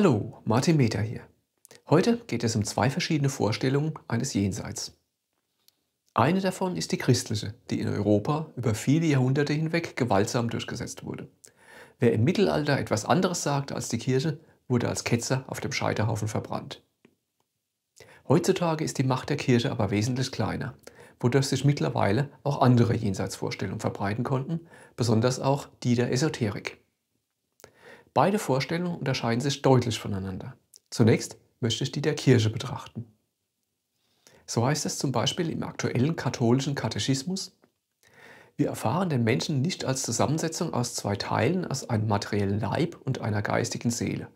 Hallo, Martin Meter hier. Heute geht es um zwei verschiedene Vorstellungen eines Jenseits. Eine davon ist die christliche, die in Europa über viele Jahrhunderte hinweg gewaltsam durchgesetzt wurde. Wer im Mittelalter etwas anderes sagte als die Kirche, wurde als Ketzer auf dem Scheiterhaufen verbrannt. Heutzutage ist die Macht der Kirche aber wesentlich kleiner, wodurch sich mittlerweile auch andere Jenseitsvorstellungen verbreiten konnten, besonders auch die der Esoterik. Beide Vorstellungen unterscheiden sich deutlich voneinander. Zunächst möchte ich die der Kirche betrachten. So heißt es zum Beispiel im aktuellen katholischen Katechismus, wir erfahren den Menschen nicht als Zusammensetzung aus zwei Teilen, aus einem materiellen Leib und einer geistigen Seele.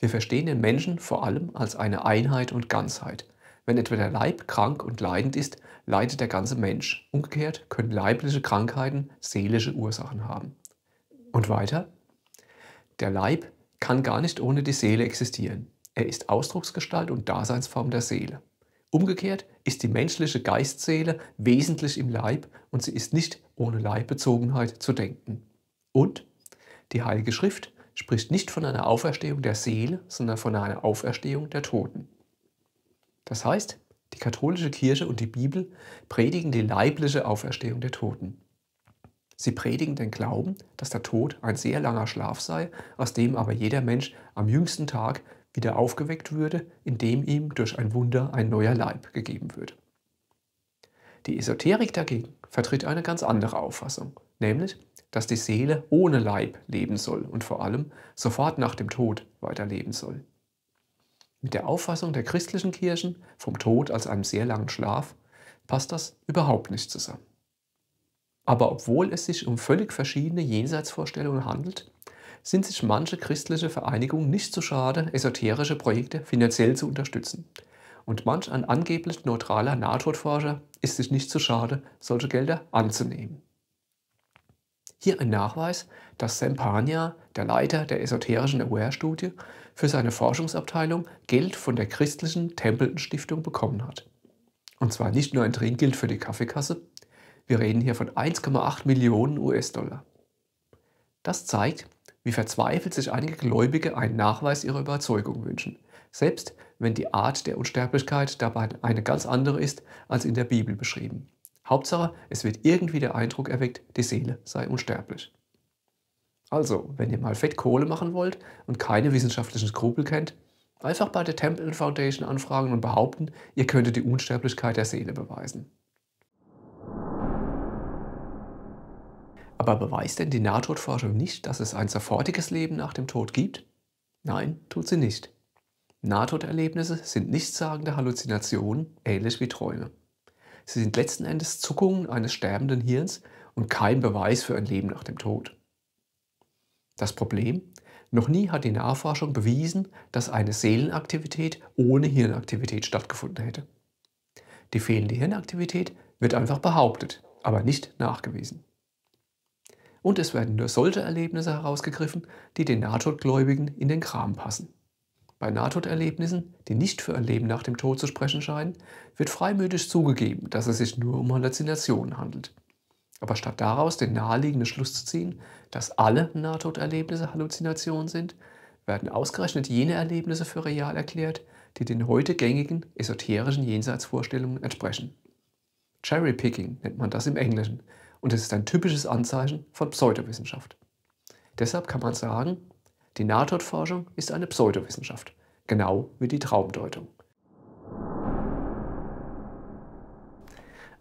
Wir verstehen den Menschen vor allem als eine Einheit und Ganzheit. Wenn etwa der Leib krank und leidend ist, leidet der ganze Mensch. Umgekehrt können leibliche Krankheiten seelische Ursachen haben. Und weiter, der Leib kann gar nicht ohne die Seele existieren. Er ist Ausdrucksgestalt und Daseinsform der Seele. Umgekehrt ist die menschliche Geistseele wesentlich im Leib und sie ist nicht ohne Leibbezogenheit zu denken. Und die Heilige Schrift spricht nicht von einer Auferstehung der Seele, sondern von einer Auferstehung der Toten. Das heißt, die katholische Kirche und die Bibel predigen die leibliche Auferstehung der Toten. Sie predigen den Glauben, dass der Tod ein sehr langer Schlaf sei, aus dem aber jeder Mensch am jüngsten Tag wieder aufgeweckt würde, indem ihm durch ein Wunder ein neuer Leib gegeben würde. Die Esoterik dagegen vertritt eine ganz andere Auffassung, nämlich, dass die Seele ohne Leib leben soll und vor allem sofort nach dem Tod weiterleben soll. Mit der Auffassung der christlichen Kirchen vom Tod als einem sehr langen Schlaf passt das überhaupt nicht zusammen. Aber obwohl es sich um völlig verschiedene Jenseitsvorstellungen handelt, sind sich manche christliche Vereinigungen nicht zu schade, esoterische Projekte finanziell zu unterstützen. Und manch ein angeblich neutraler Nahtodforscher ist sich nicht zu schade, solche Gelder anzunehmen. Hier ein Nachweis, dass Sempania, der Leiter der esoterischen Aware-Studie, für seine Forschungsabteilung Geld von der christlichen Templeton-Stiftung bekommen hat. Und zwar nicht nur ein Trinkgeld für die Kaffeekasse, wir reden hier von 1,8 Millionen US-Dollar. Das zeigt, wie verzweifelt sich einige Gläubige einen Nachweis ihrer Überzeugung wünschen, selbst wenn die Art der Unsterblichkeit dabei eine ganz andere ist als in der Bibel beschrieben. Hauptsache, es wird irgendwie der Eindruck erweckt, die Seele sei unsterblich. Also, wenn ihr mal Fettkohle machen wollt und keine wissenschaftlichen Skrupel kennt, einfach bei der Temple Foundation anfragen und behaupten, ihr könntet die Unsterblichkeit der Seele beweisen. Aber beweist denn die Nahtodforschung nicht, dass es ein sofortiges Leben nach dem Tod gibt? Nein, tut sie nicht. Nahtoderlebnisse sind nichtssagende Halluzinationen, ähnlich wie Träume. Sie sind letzten Endes Zuckungen eines sterbenden Hirns und kein Beweis für ein Leben nach dem Tod. Das Problem? Noch nie hat die Nahforschung bewiesen, dass eine Seelenaktivität ohne Hirnaktivität stattgefunden hätte. Die fehlende Hirnaktivität wird einfach behauptet, aber nicht nachgewiesen und es werden nur solche Erlebnisse herausgegriffen, die den Nahtodgläubigen in den Kram passen. Bei Nahtoderlebnissen, die nicht für ein Leben nach dem Tod zu sprechen scheinen, wird freimütig zugegeben, dass es sich nur um Halluzinationen handelt. Aber statt daraus den naheliegenden Schluss zu ziehen, dass alle Nahtoderlebnisse Halluzinationen sind, werden ausgerechnet jene Erlebnisse für real erklärt, die den heute gängigen esoterischen Jenseitsvorstellungen entsprechen. Cherry-Picking nennt man das im Englischen, und es ist ein typisches Anzeichen von Pseudowissenschaft. Deshalb kann man sagen, die Nahtodforschung ist eine Pseudowissenschaft, genau wie die Traumdeutung.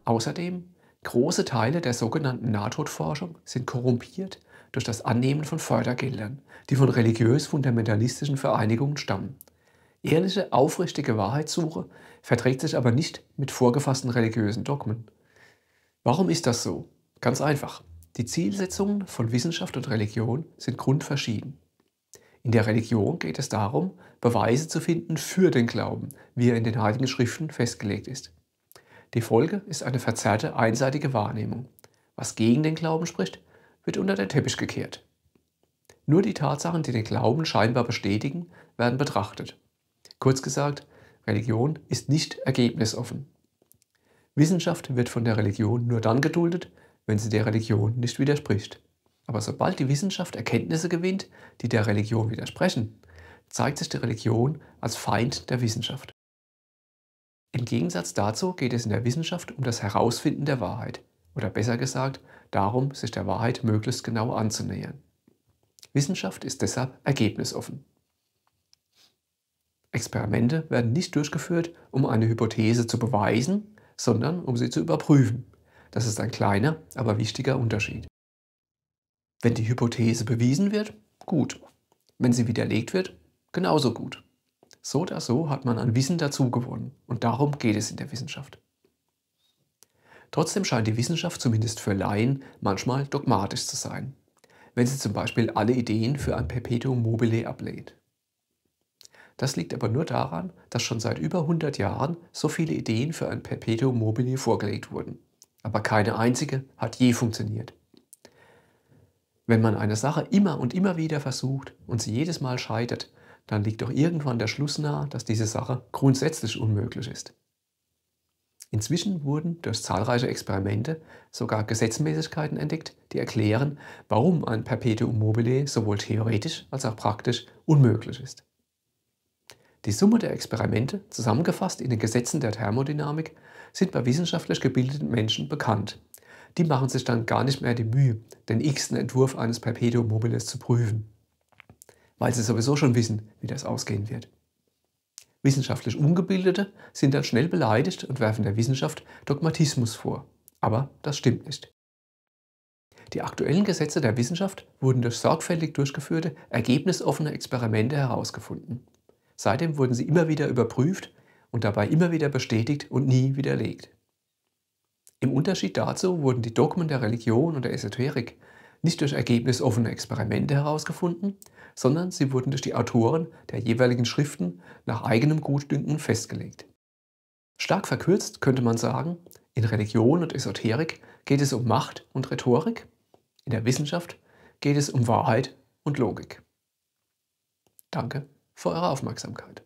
Außerdem, große Teile der sogenannten Nahtodforschung sind korrumpiert durch das Annehmen von Fördergeldern, die von religiös-fundamentalistischen Vereinigungen stammen. Ehrliche, aufrichtige Wahrheitssuche verträgt sich aber nicht mit vorgefassten religiösen Dogmen. Warum ist das so? Ganz einfach. Die Zielsetzungen von Wissenschaft und Religion sind grundverschieden. In der Religion geht es darum, Beweise zu finden für den Glauben, wie er in den Heiligen Schriften festgelegt ist. Die Folge ist eine verzerrte, einseitige Wahrnehmung. Was gegen den Glauben spricht, wird unter den Teppich gekehrt. Nur die Tatsachen, die den Glauben scheinbar bestätigen, werden betrachtet. Kurz gesagt, Religion ist nicht ergebnisoffen. Wissenschaft wird von der Religion nur dann geduldet, wenn sie der Religion nicht widerspricht. Aber sobald die Wissenschaft Erkenntnisse gewinnt, die der Religion widersprechen, zeigt sich die Religion als Feind der Wissenschaft. Im Gegensatz dazu geht es in der Wissenschaft um das Herausfinden der Wahrheit, oder besser gesagt darum, sich der Wahrheit möglichst genau anzunähern. Wissenschaft ist deshalb ergebnisoffen. Experimente werden nicht durchgeführt, um eine Hypothese zu beweisen, sondern um sie zu überprüfen das ist ein kleiner, aber wichtiger Unterschied. Wenn die Hypothese bewiesen wird, gut. Wenn sie widerlegt wird, genauso gut. So oder so hat man an Wissen dazugewonnen und darum geht es in der Wissenschaft. Trotzdem scheint die Wissenschaft zumindest für Laien manchmal dogmatisch zu sein, wenn sie zum Beispiel alle Ideen für ein Perpetuum mobile ablehnt. Das liegt aber nur daran, dass schon seit über 100 Jahren so viele Ideen für ein Perpetuum mobile vorgelegt wurden aber keine einzige hat je funktioniert. Wenn man eine Sache immer und immer wieder versucht und sie jedes Mal scheitert, dann liegt doch irgendwann der Schluss nahe, dass diese Sache grundsätzlich unmöglich ist. Inzwischen wurden durch zahlreiche Experimente sogar Gesetzmäßigkeiten entdeckt, die erklären, warum ein Perpetuum mobile sowohl theoretisch als auch praktisch unmöglich ist. Die Summe der Experimente, zusammengefasst in den Gesetzen der Thermodynamik, sind bei wissenschaftlich gebildeten Menschen bekannt. Die machen sich dann gar nicht mehr die Mühe, den x-ten Entwurf eines Perpetuum mobiles zu prüfen, weil sie sowieso schon wissen, wie das ausgehen wird. Wissenschaftlich Ungebildete sind dann schnell beleidigt und werfen der Wissenschaft Dogmatismus vor. Aber das stimmt nicht. Die aktuellen Gesetze der Wissenschaft wurden durch sorgfältig durchgeführte, ergebnisoffene Experimente herausgefunden. Seitdem wurden sie immer wieder überprüft und dabei immer wieder bestätigt und nie widerlegt. Im Unterschied dazu wurden die Dogmen der Religion und der Esoterik nicht durch ergebnisoffene Experimente herausgefunden, sondern sie wurden durch die Autoren der jeweiligen Schriften nach eigenem Gutdünken festgelegt. Stark verkürzt könnte man sagen, in Religion und Esoterik geht es um Macht und Rhetorik, in der Wissenschaft geht es um Wahrheit und Logik. Danke für eure Aufmerksamkeit.